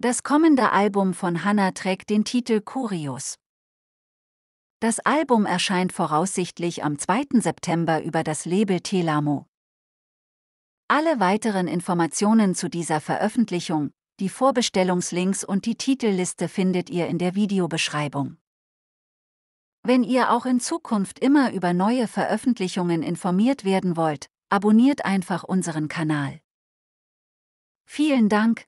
Das kommende Album von Hanna trägt den Titel Kurios. Das Album erscheint voraussichtlich am 2. September über das Label Telamo. Alle weiteren Informationen zu dieser Veröffentlichung, die Vorbestellungslinks und die Titelliste findet ihr in der Videobeschreibung. Wenn ihr auch in Zukunft immer über neue Veröffentlichungen informiert werden wollt, abonniert einfach unseren Kanal. Vielen Dank,